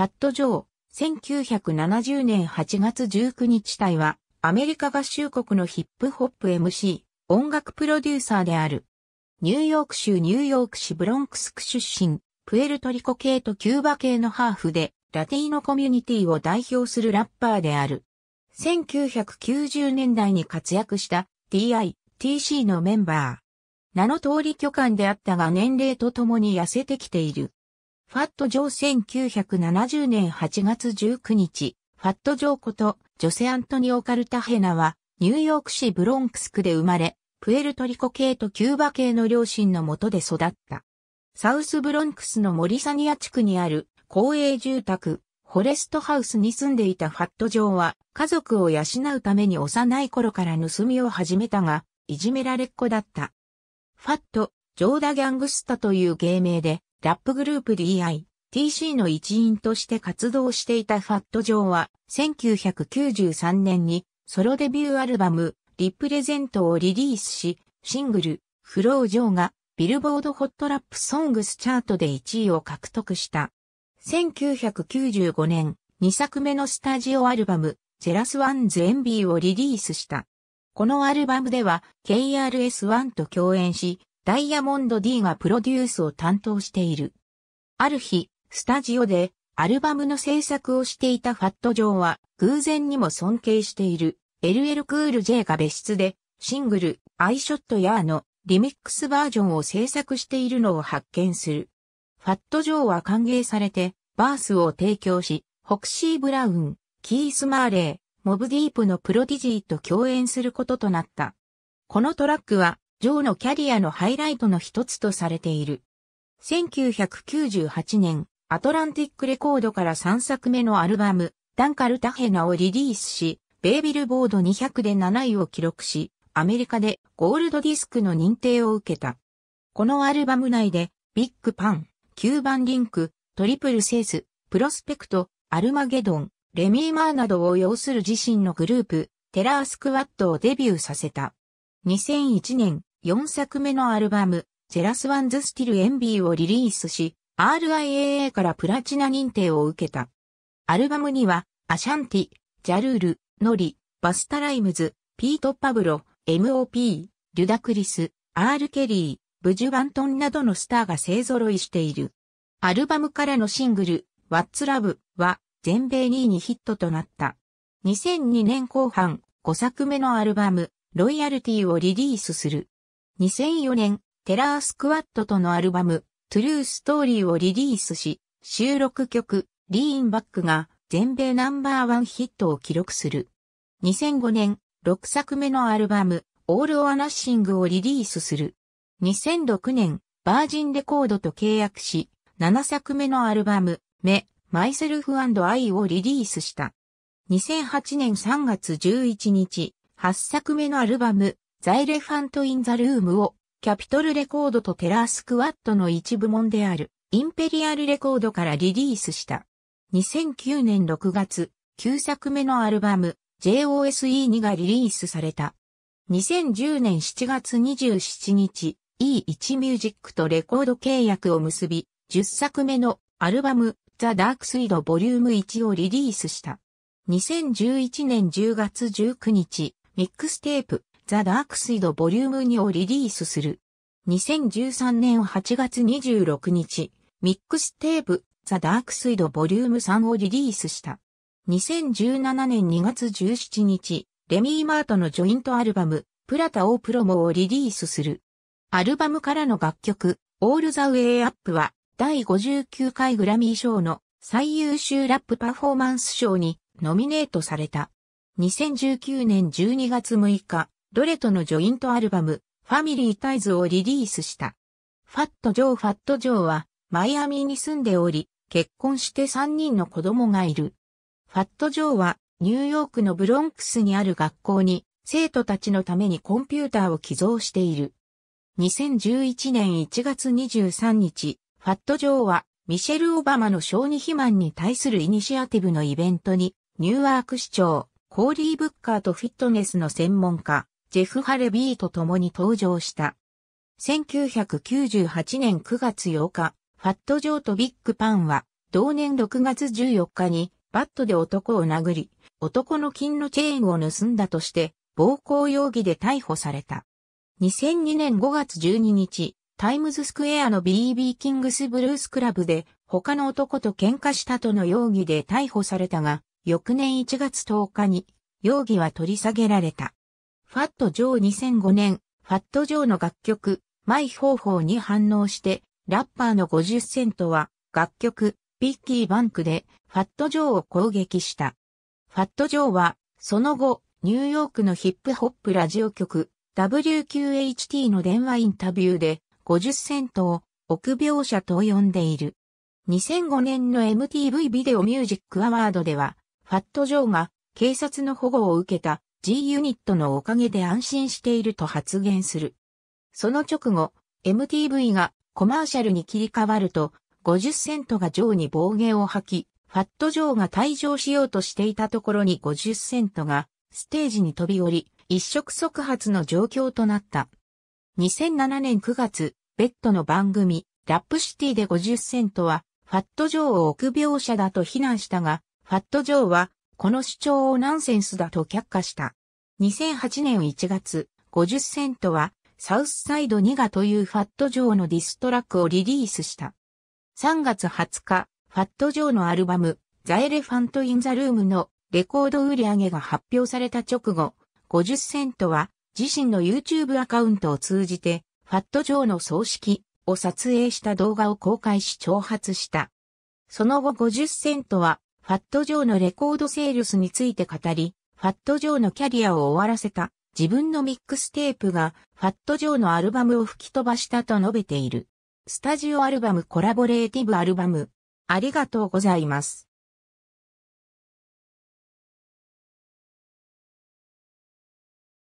ファット・ジョー、1970年8月19日隊は、アメリカ合衆国のヒップホップ MC、音楽プロデューサーである。ニューヨーク州ニューヨーク市ブロンクス区出身、プエルトリコ系とキューバ系のハーフで、ラティーノコミュニティを代表するラッパーである。1990年代に活躍した TI、TC のメンバー。名の通り巨漢であったが年齢とともに痩せてきている。ファット・ジョー1970年8月19日、ファット・ジョーことジョセ・アントニオ・カルタヘナは、ニューヨーク市ブロンクス区で生まれ、プエルトリコ系とキューバ系の両親のもとで育った。サウスブロンクスのモリサニア地区にある公営住宅、フォレストハウスに住んでいたファット・ジョーは、家族を養うために幼い頃から盗みを始めたが、いじめられっ子だった。ファット、ジョーダ・ギャングスタという芸名で、ラップグループ DITC の一員として活動していたファット・ジョーは、1993年にソロデビューアルバム、リプレゼントをリリースし、シングル、フロー・ジョーが、ビルボード・ホット・ラップ・ソングス・チャートで1位を獲得した。1995年、2作目のスタジオアルバム、ジェラス・ワンズ・エンビーをリリースした。このアルバムでは、KRS-1 と共演し、ダイヤモンド D がプロデュースを担当している。ある日、スタジオでアルバムの制作をしていたファットジョーは偶然にも尊敬している LL クール J が別室でシングルアイショットヤーのリミックスバージョンを制作しているのを発見する。ファットジョーは歓迎されてバースを提供し、ホクシー・ブラウン、キース・マーレー、モブディープのプロディジーと共演することとなった。このトラックはジョーのキャリアのハイライトの一つとされている。1998年、アトランティックレコードから3作目のアルバム、ダンカルタヘナをリリースし、ベイビルボード200で7位を記録し、アメリカでゴールドディスクの認定を受けた。このアルバム内で、ビッグパン、バンリンク、トリプルセース、プロスペクト、アルマゲドン、レミーマーなどを要する自身のグループ、テラースクワットをデビューさせた。2001年、4作目のアルバム、ジェラスワンズスティルエンビーをリリースし、RIAA からプラチナ認定を受けた。アルバムには、アシャンティ、ジャルール、ノリ、バスタライムズ、ピート・パブロ、MOP、リュダクリス、R. ケリー、ブジュバントンなどのスターが勢揃いしている。アルバムからのシングル、What's Love は全米2位にヒットとなった。2002年後半、5作目のアルバム、ロイヤルティをリリースする。2004年、テラースクワットとのアルバム、トゥルーストーリーをリリースし、収録曲、リーンバックが全米ナンバーワンヒットを記録する。2005年、6作目のアルバム、オール・オア・ナッシングをリリースする。2006年、バージンレコードと契約し、7作目のアルバム、メ、マイセルフアイをリリースした。2008年3月11日、8作目のアルバム、ザイレファント・イン・ザ・ルームを、キャピトルレコードとテラースクワットの一部門である、インペリアルレコードからリリースした。2009年6月、9作目のアルバム、JOSE2 がリリースされた。2010年7月27日、E1 ミュージックとレコード契約を結び、10作目のアルバム、ザ・ダークスイードボリューム1をリリースした。2011年10月19日、ミックステープ、ザ・ダークスイドボリューム2をリリースする。2013年8月26日、ミックステープ、ザ・ダークスイドボリューム3をリリースした。2017年2月17日、レミー・マートのジョイントアルバム、プラタ・オー・プロモをリリースする。アルバムからの楽曲、オール・ザ・ウェイ・アップは、第59回グラミー賞の最優秀ラップパフォーマンス賞にノミネートされた。2019年12月6日、ドレとのジョイントアルバム、ファミリータイズをリリースした。ファット・ジョー・ファット・ジョーは、マイアミに住んでおり、結婚して3人の子供がいる。ファット・ジョーは、ニューヨークのブロンクスにある学校に、生徒たちのためにコンピューターを寄贈している。2011年1月23日、ファット・ジョーは、ミシェル・オバマの小児肥満に対するイニシアティブのイベントに、ニューアーク市長、コーリー・ブッカーとフィットネスの専門家、ジェフ・ハレビーと共に登場した。1998年9月8日、ファット・ジョーとビッグ・パンは、同年6月14日に、バットで男を殴り、男の金のチェーンを盗んだとして、暴行容疑で逮捕された。2002年5月12日、タイムズスクエアの BB キングスブルースクラブで他の男と喧嘩したとの容疑で逮捕されたが、翌年1月10日に容疑は取り下げられた。ファット・ジョー2005年、ファット・ジョーの楽曲、マイ方法に反応して、ラッパーの50セントは、楽曲、ピッキーバンクで、ファット・ジョーを攻撃した。ファット・ジョーは、その後、ニューヨークのヒップホップラジオ局、WQHT の電話インタビューで、50セントを、臆病者と呼んでいる。2005年の MTV ビデオミュージックアワードでは、ファット・ジョーが警察の保護を受けた G ユニットのおかげで安心していると発言する。その直後、MTV がコマーシャルに切り替わると、50セントがジョーに暴言を吐き、ファットジョーが退場しようとしていたところに50セントがステージに飛び降り、一触即発の状況となった。2007年9月、ベッドの番組、ラップシティで50セントは、ファットジョーを臆病者だと非難したが、ファットジョーはこの主張をナンセンスだと却下した。2008年1月、50セントは、サウスサイド2がというファットジョーのディストラックをリリースした。3月20日、ファットジョーのアルバム、ザ・エレファント・イン・ザ・ルームのレコード売り上げが発表された直後、50セントは自身の YouTube アカウントを通じて、ファットジョーの葬式を撮影した動画を公開し挑発した。その後50セントはファット・ジョーのレコードセールスについて語り、ファット・ジョーのキャリアを終わらせた自分のミックステープがファット・ジョーのアルバムを吹き飛ばしたと述べている。スタジオアルバムコラボレーティブアルバム。ありがとうございます。